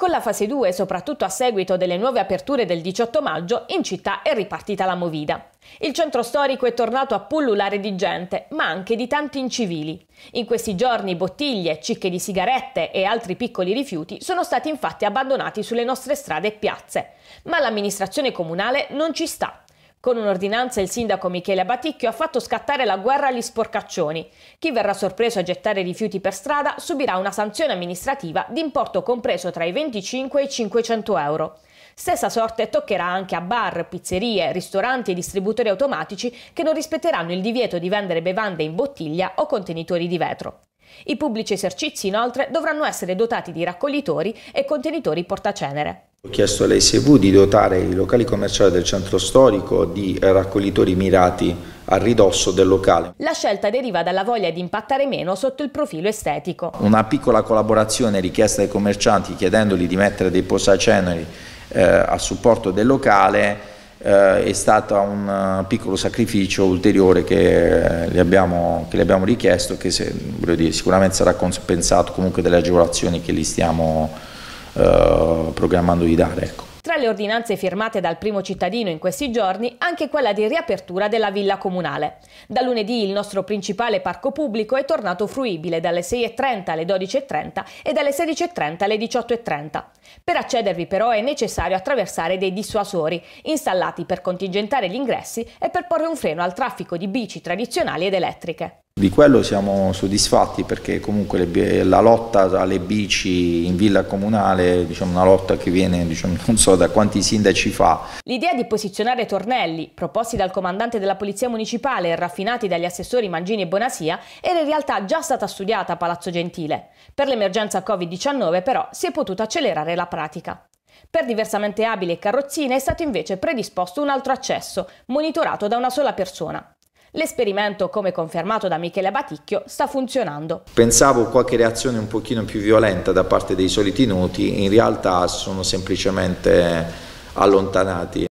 Con la fase 2, soprattutto a seguito delle nuove aperture del 18 maggio, in città è ripartita la movida. Il centro storico è tornato a pullulare di gente, ma anche di tanti incivili. In questi giorni bottiglie, cicche di sigarette e altri piccoli rifiuti sono stati infatti abbandonati sulle nostre strade e piazze. Ma l'amministrazione comunale non ci sta. Con un'ordinanza il sindaco Michele Abaticchio ha fatto scattare la guerra agli sporcaccioni. Chi verrà sorpreso a gettare rifiuti per strada subirà una sanzione amministrativa di importo compreso tra i 25 e i 500 euro. Stessa sorte toccherà anche a bar, pizzerie, ristoranti e distributori automatici che non rispetteranno il divieto di vendere bevande in bottiglia o contenitori di vetro. I pubblici esercizi inoltre dovranno essere dotati di raccoglitori e contenitori portacenere. Ho chiesto all'ICV di dotare i locali commerciali del centro storico di raccoglitori mirati a ridosso del locale. La scelta deriva dalla voglia di impattare meno sotto il profilo estetico. Una piccola collaborazione richiesta dai commercianti chiedendogli di mettere dei posaceneri eh, a supporto del locale eh, è stato un eh, piccolo sacrificio ulteriore che, eh, gli abbiamo, che le abbiamo richiesto che se, dire, sicuramente sarà compensato comunque delle agevolazioni che gli stiamo eh, programmando di dare. Ecco. Tra le ordinanze firmate dal primo cittadino in questi giorni, anche quella di riapertura della villa comunale. Da lunedì il nostro principale parco pubblico è tornato fruibile dalle 6.30 alle 12.30 e dalle 16.30 alle 18.30. Per accedervi però è necessario attraversare dei dissuasori, installati per contingentare gli ingressi e per porre un freno al traffico di bici tradizionali ed elettriche. Di quello siamo soddisfatti perché comunque le, la lotta alle bici in villa comunale è diciamo, una lotta che viene diciamo, non so da quanti sindaci fa. L'idea di posizionare tornelli proposti dal comandante della Polizia Municipale e raffinati dagli assessori Mangini e Bonasia era in realtà già stata studiata a Palazzo Gentile. Per l'emergenza Covid-19 però si è potuta accelerare la pratica. Per diversamente abili e carrozzine è stato invece predisposto un altro accesso, monitorato da una sola persona. L'esperimento, come confermato da Michele Baticchio, sta funzionando. Pensavo qualche reazione un pochino più violenta da parte dei soliti noti, in realtà sono semplicemente allontanati.